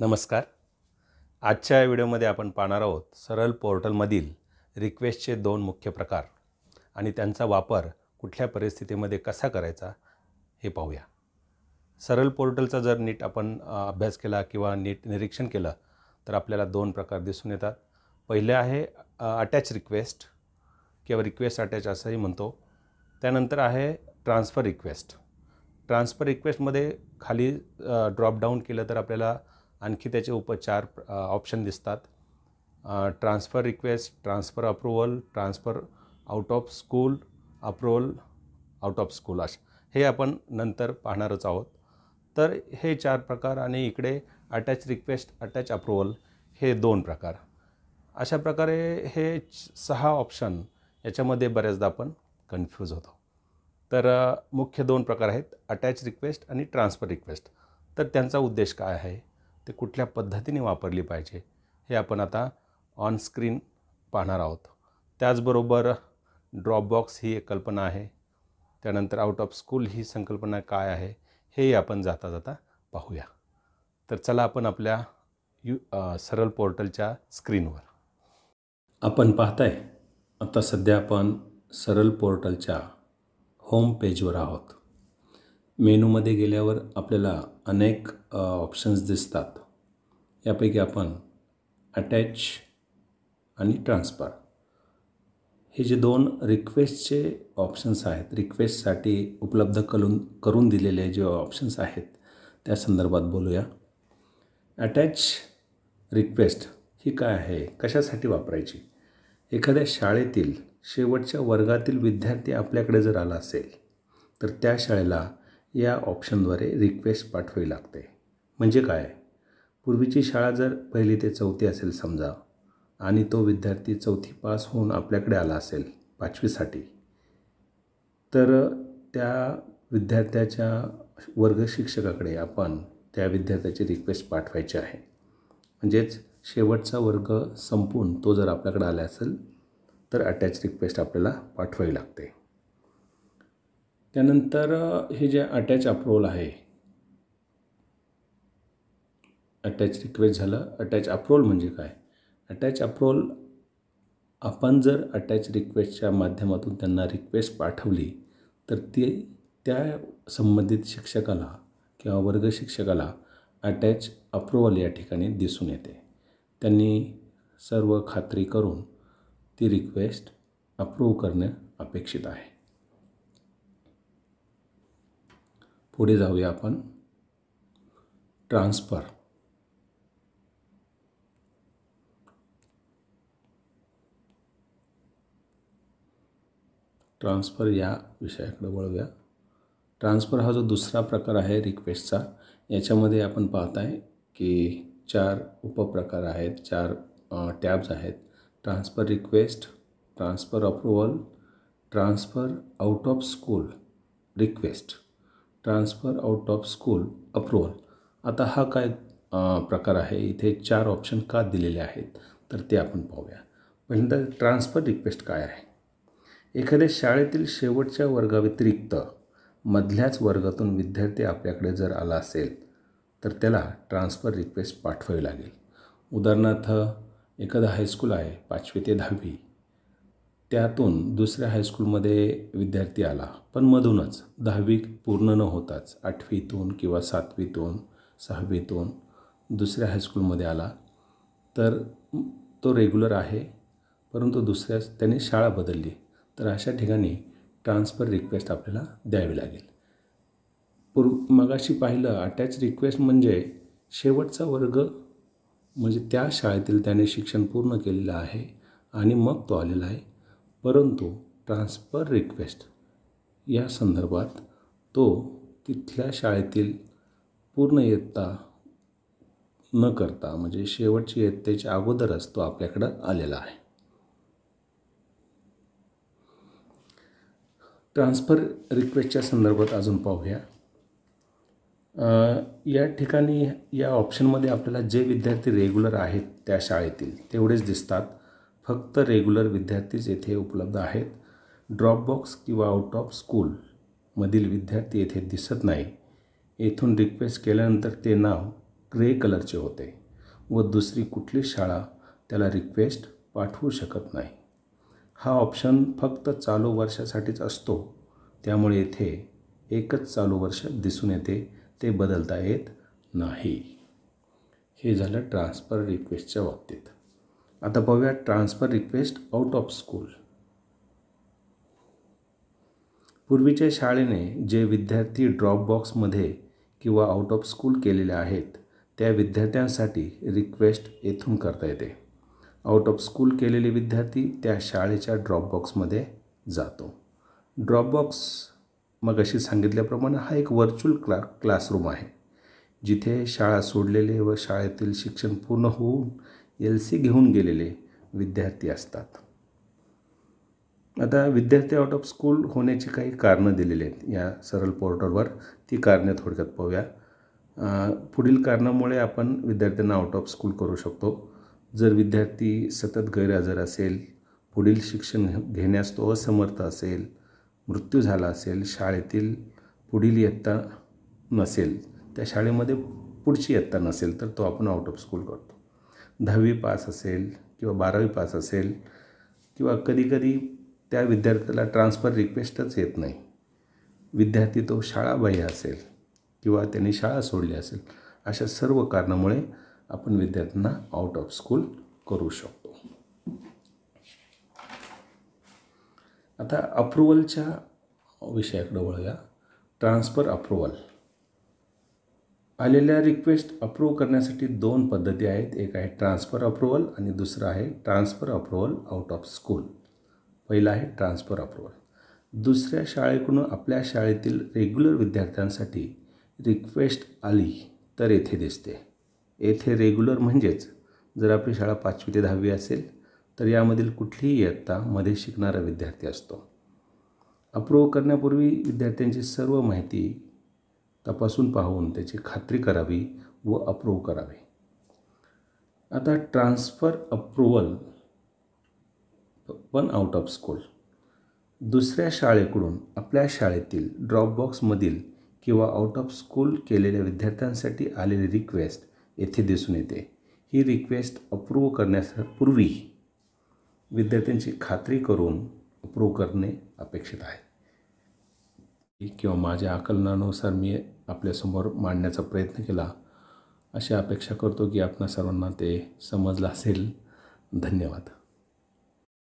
नमस्कार आजच्या या व्हिडिओमध्ये आपण पाहणार आहोत सरळ पोर्टलमधील रिक्वेस्टचे दोन मुख्य प्रकार आणि त्यांचा वापर कुठल्या परिस्थितीमध्ये कसा करायचा हे पाहूया सरळ पोर्टलचा जर नीट आपण अभ्यास केला किंवा नीट निरीक्षण केलं तर आपल्याला दोन प्रकार दिसून येतात पहिले आहे अटॅच रिक्वेस्ट किंवा रिक्वेस्ट अटॅच असंही म्हणतो त्यानंतर आहे ट्रान्सफर रिक्वेस्ट ट्रान्सफर रिक्वेस्टमध्ये खाली ड्रॉपडाऊन केलं तर आपल्याला आणखी त्याचे उपचार ऑप्शन दिसतात transfer request transfer approval transfer out of school approval out of school अश हे आपण नंतर पाहणारच आहोत तर हे चार प्रकार आणि इकडे अटॅच रिक्वेस्ट अटॅच अप्रुव्हल हे दोन प्रकार अशा प्रकारे हे सहा ऑप्शन याच्यामध्ये बऱ्याचदा आपण कन्फ्यूज होतो तर मुख्य दोन प्रकार आहेत अटॅच रिक्वेस्ट आणि ट्रान्सफर रिक्वेस्ट तर त्यांचा उद्देश काय आहे ते कुठल्या पद्धतीने वापरली पाहिजे हे आपण आता ऑनस्क्रीन पाहणार आहोत त्याचबरोबर ड्रॉपबॉक्स ही एक कल्पना आहे त्यानंतर आउट ऑफ स्कूल ही संकल्पना काय आहे हेही आपण जाता जाता पाहूया तर चला आपण आपल्या यू सरल पोर्टलच्या स्क्रीनवर आपण पाहताय आता सध्या आपण सरल पोर्टलच्या होम पेजवर आहोत मेनूमध्ये गेल्यावर आपल्याला अनेक ऑप्शन्स दिसतात यापैकी आपण अटॅच आणि ट्रान्सफर हे जे दोन रिक्वेस्टचे ऑप्शन्स आहेत रिक्वेस्टसाठी उपलब्ध करून करून दिलेले जे ऑप्शन्स आहेत त्या संदर्भात बोलूया अटॅच रिक्वेस्ट ही काय आहे कशासाठी वापरायची एखाद्या शाळेतील शेवटच्या वर्गातील विद्यार्थी आपल्याकडे जर आला असेल तर त्या शाळेला या ऑप्शनद्वारे रिक्वेस्ट पाठवावी लागते म्हणजे काय पूर्वीची शाळा जर पहिली ते चौथी असेल समजा आणि तो विद्यार्थी चौथी पास होऊन आपल्याकडे आला असेल पाचवीसाठी तर त्या विद्यार्थ्याच्या वर्ग शिक्षकाकडे आपण त्या विद्यार्थ्याची रिक्वेस्ट पाठवायची आहे म्हणजेच शेवटचा वर्ग संपून तो जर आपल्याकडे आला असेल तर अटॅच रिक्वेस्ट आपल्याला पाठवावी लागते त्यानंतर हे जे अटॅच अप्रूवल आहे अटॅच रिक्वेस्ट झालं अटॅच अप्रूवल म्हणजे काय अटॅच अप्रूवल आपण जर अटॅच रिक्वेस्टच्या माध्यमातून त्यांना रिक्वेस्ट पाठवली तर ते त्या संबंधित शिक्षकाला किंवा वर्ग शिक्षकाला अटॅच अप्रूवल या ठिकाणी दिसून येते त्यांनी सर्व खात्री करून ती रिक्वेस्ट अप्रूव्ह करणे अपेक्षित आहे पुढे जाऊया आपण ट्रान्सफर ट्रान्सफर या विषयाकडे वळूया ट्रान्सफर हा जो दुसरा प्रकार आहे रिक्वेस्टचा याच्यामध्ये आपण पाहताय की चार उपप्रकार आहेत चार टॅब्स आहेत transfer request transfer approval transfer out of school request transfer out of school approval आता हा काय प्रकार आहे इथे चार ऑप्शन का दिलेले आहेत तर ते आपण पाहूया पहिल्यांदा ट्रान्सफर रिक्वेस्ट काय आहे एखाद्या शाळेतील शेवटच्या वर्गाव्यतिरिक्त मधल्याच वर्गातून विद्यार्थी आपल्याकडे जर आला असेल तर त्याला ट्रान्सफर रिक्वेस्ट पाठवावी लागेल उदाहरणार्थ एखादा हायस्कूल आहे पाचवी ते दहावी त्यातून दुसऱ्या हायस्कूलमध्ये विद्यार्थी आला पण मधूनच दहावी पूर्ण न होताच आठवीतून किंवा सातवीतून सहावीतून दुसऱ्या हायस्कूलमध्ये आला तर तो रेग्युलर आहे परंतु दुसऱ्या त्याने शाळा बदलली तर अशा ठिकाणी ट्रान्सफर रिक्वेस्ट आपल्याला द्यावी लागेल पूर्व मगाशी पाहिलं अटॅच रिक्वेस्ट म्हणजे शेवटचा वर्ग म्हणजे त्या शाळेतील त्याने शिक्षण पूर्ण केलेलं आहे आणि मग तो आलेला आहे परंतु ट्रान्सफर रिक्वेस्ट या संदर्भात तो तिथल्या शाळेतील पूर्ण इयत्ता न करता म्हणजे शेवटची इयत्तेच्या अगोदरच तो आपल्याकडं आलेला आहे ट्रान्सफर रिक्वेस्टच्या संदर्भात अजून पाहूया या ठिकाणी या ऑप्शनमध्ये आपल्याला जे विद्यार्थी रेग्युलर आहेत त्या शाळेतील तेवढेच दिसतात फक्त रेग्युलर विद्यार्थीच येथे उपलब्ध आहेत ड्रॉपबॉक्स किंवा आउट ऑफ स्कूलमधील विद्यार्थी येथे दिसत नाही येथून रिक्वेस्ट केल्यानंतर ते नाव ग्रे कलरचे होते व दुसरी कुठली शाळा त्याला रिक्वेस्ट पाठवू शकत नाही हा ऑप्शन फक्त चालू वर्षासाठीच असतो त्यामुळे येथे एकच चालू वर्ष दिसून येते ते बदलता येत नाही हे झालं ट्रान्सफर रिक्वेस्टच्या बाबतीत आता बघूया transfer request out of school पूर्वीच्या शाळेने जे विद्यार्थी ड्रॉप बॉक्समध्ये किंवा आउट ऑफ स्कूल केलेले आहेत त्या विद्यार्थ्यांसाठी रिक्वेस्ट येथून करता येते आउट ऑफ स्कूल केलेले विद्यार्थी त्या शाळेच्या ड्रॉप बॉक्समध्ये जातो ड्रॉप बॉक्स मग अशी सांगितल्याप्रमाणे हा एक व्हर्च्युअल क्ला क्लासरूम आहे जिथे शाळा सोडलेले व शाळेतील शिक्षण पूर्ण होऊन एल सी घेऊन गेलेले विद्यार्थी असतात आता विद्यार्थी आउट ऑफ स्कूल होण्याची काही कारणं दिलेली आहेत या सरळ पोर्टलवर ती कारणे थोडक्यात पाहूया पुढील कारणामुळे आपण विद्यार्थ्यांना आउट ऑफ स्कूल करू शकतो जर विद्यार्थी सतत गैरहजर असेल पुढील शिक्षण घेण्यास तो असमर्थ असेल मृत्यू झाला असेल शाळेतील पुढील इयत्ता नसेल त्या शाळेमध्ये पुढची इयत्ता नसेल तर तो आपण आउट ऑफ स्कूल करतो दहावी पास असेल किंवा बारावी पास असेल किंवा कधीकधी त्या विद्यार्थ्याला ट्रान्सफर रिक्वेस्टच येत नाही विद्यार्थी तो शाळाबाह्य असेल किंवा त्यांनी शाळा सोडली असेल अशा सर्व कारणामुळे आपण विद्यार्थ्यांना आउट ऑफ स्कूल करू शकतो आता अप्रुव्हलच्या विषयाकडे वळूया ट्रान्सफर अप्रुव्हल आलेल्या रिक्वेस्ट अप्रूव्ह करण्यासाठी दोन पद्धती आहेत एक आहे ट्रान्सफर अप्रुव्हल आणि दुसरं आहे transfer approval out of school पहिलं आहे ट्रान्सफर अप्रुव्हल दुसऱ्या शाळेकडून आपल्या शाळेतील रेग्युलर विद्यार्थ्यांसाठी रिक्वेस्ट आली तर येथे दिसते येथे रेग्युलर म्हणजेच जर आपली शाळा पाचवी ते दहावी असेल तर यामधील कुठलीही इयत्ता मध्ये शिकणारा विद्यार्थी असतो अप्रूव्ह करण्यापूर्वी विद्यार्थ्यांची सर्व माहिती तपासून पाहून त्याची खात्री करावी व अप्रूव्ह करावे आता ट्रान्सफर अप्रूवल पण आउट ऑफ स्कूल दुसऱ्या शाळेकडून आपल्या शाळेतील ड्रॉपबॉक्समधील किंवा आउट ऑफ स्कूल केलेल्या विद्यार्थ्यांसाठी आलेली रिक्वेस्ट येथे दिसून येते ही रिक्वेस्ट अप्रूव्ह करण्यापूर्वी विद्यार्थ्यांची खात्री करून अप्रूव्ह करणे अपेक्षित आहे किंवा माझ्या आकलनानुसार मी आपल्यासमोर मांडण्याचा प्रयत्न केला अशी अपेक्षा करतो की आपणा सर्वांना ते समजलं असेल धन्यवाद